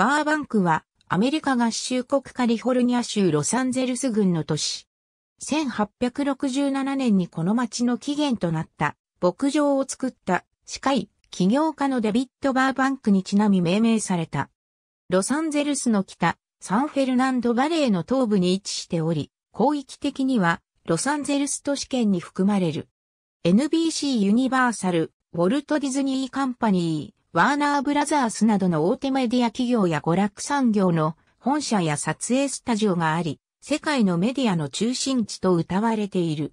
バーバンクはアメリカ合衆国カリフォルニア州ロサンゼルス郡の都市。1867年にこの町の起源となった牧場を作った歯科医、起業家のデビッド・バーバンクにちなみ命名された。ロサンゼルスの北、サンフェルナンドバレーの東部に位置しており、広域的にはロサンゼルス都市圏に含まれる。NBC ユニバーサル、ウォルト・ディズニー・カンパニー、ワーナーブラザースなどの大手メディア企業や娯楽産業の本社や撮影スタジオがあり、世界のメディアの中心地と謳われている。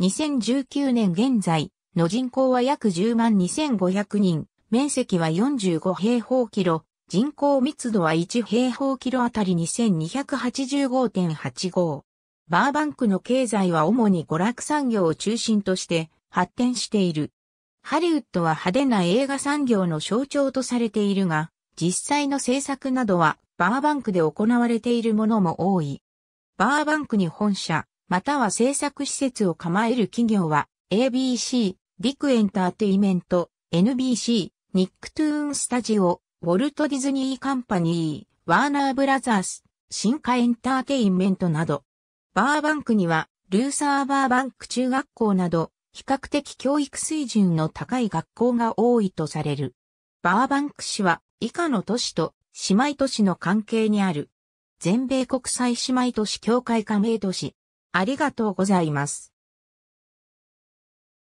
2019年現在の人口は約10万2500人、面積は45平方キロ、人口密度は1平方キロあたり2285.85。バーバンクの経済は主に娯楽産業を中心として発展している。ハリウッドは派手な映画産業の象徴とされているが、実際の制作などはバーバンクで行われているものも多い。バーバンクに本社、または制作施設を構える企業は ABC、ディクエンターテイメント、NBC、ニックトゥーンスタジオ、ウォルト・ディズニー・カンパニー、ワーナー・ブラザース、進化エンターテインメントなど、バーバンクには、ルーサー・バーバンク中学校など、比較的教育水準の高い学校が多いとされる。バーバンク市は以下の都市と姉妹都市の関係にある。全米国際姉妹都市協会加盟都市。ありがとうございます。